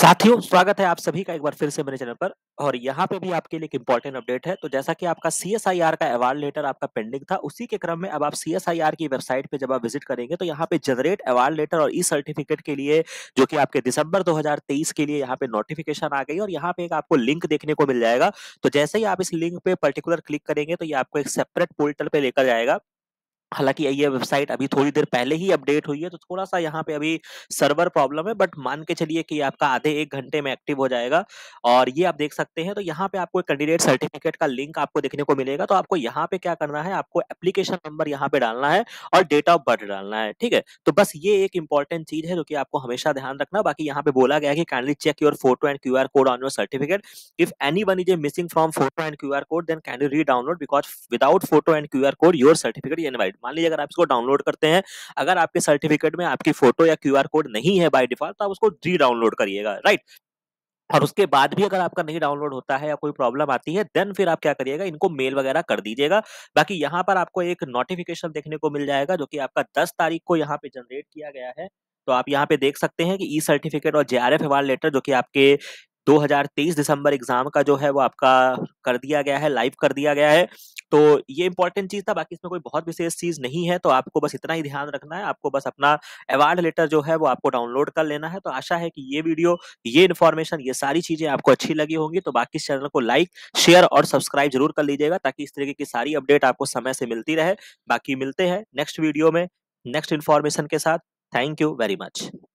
साथियों स्वागत है आप सभी का एक बार फिर से मेरे चैनल पर और यहाँ पे भी आपके लिए एक इंपॉर्टेंट अपडेट है तो जैसा कि आपका सी का अवार्ड लेटर आपका पेंडिंग था उसी के क्रम में अब आप सी एस आई आर की वेबसाइट पे जब आप विजिट करेंगे तो यहाँ पे जनरेट अवार्ड लेटर और ई सर्टिफिकेट के लिए जो कि आपके दिसंबर 2023 के लिए यहाँ पे नोटिफिकेशन आ गई और यहाँ पे एक आपको लिंक देखने को मिल जाएगा तो जैसे ही आप इस लिंक पे पर्टिकुलर क्लिक करेंगे तो ये आपको एक सेपरेट पोर्टल पे लेकर जाएगा हालांकि ये वेबसाइट अभी थोड़ी देर पहले ही अपडेट हुई है तो थोड़ा सा यहाँ पे अभी सर्वर प्रॉब्लम है बट मान के चलिए कि आपका आधे एक घंटे में एक्टिव हो जाएगा और ये आप देख सकते हैं तो यहाँ पे आपको कैंडिडेट सर्टिफिकेट का लिंक आपको देखने को मिलेगा तो आपको यहाँ पे क्या करना है आपको एप्लीकेशन नंबर यहाँ पे डालना है और डेट ऑफ बर्थ डालना है ठीक है तो बस ये एक इंपॉर्टेंट चीज है जो कि आपको हमेशा ध्यान रखना बाकी यहाँ पे बोला गया है कि kindly check your photo and Q code on your certificate if any one is a missing from photo and Q code then kindly redownload because without photo and Q code your certificate invite मान लीजिए अगर आप इसको download करते हैं अगर आपके certificate में आपकी फोटो या क्यू कोड नहीं है बाई डिफॉल्ट तो आप उसको री डाउनलोड करिएगा राइट और उसके बाद भी अगर आपका नहीं डाउनलोड होता है या कोई प्रॉब्लम आती है देन फिर आप क्या करिएगा इनको मेल वगैरह कर दीजिएगा बाकी यहाँ पर आपको एक नोटिफिकेशन देखने को मिल जाएगा जो कि आपका 10 तारीख को यहाँ पे जनरेट किया गया है तो आप यहाँ पे देख सकते हैं कि ई सर्टिफिकेट और जे आर एफ लेटर जो कि आपके 2023 दिसंबर एग्जाम का जो है वो आपका कर दिया गया है लाइव कर दिया गया है तो ये इंपॉर्टेंट चीज था बाकी इसमें कोई बहुत विशेष चीज नहीं है तो आपको बस इतना ही ध्यान रखना है आपको बस अपना अवार्ड लेटर जो है वो आपको डाउनलोड कर लेना है तो आशा है कि ये वीडियो ये इन्फॉर्मेशन ये सारी चीजें आपको अच्छी लगी होंगी तो बाकी इस चैनल को लाइक शेयर और सब्सक्राइब जरूर कर लीजिएगा ताकि इस तरीके की सारी अपडेट आपको समय से मिलती रहे बाकी मिलते हैं नेक्स्ट वीडियो में नेक्स्ट इन्फॉर्मेशन के साथ थैंक यू वेरी मच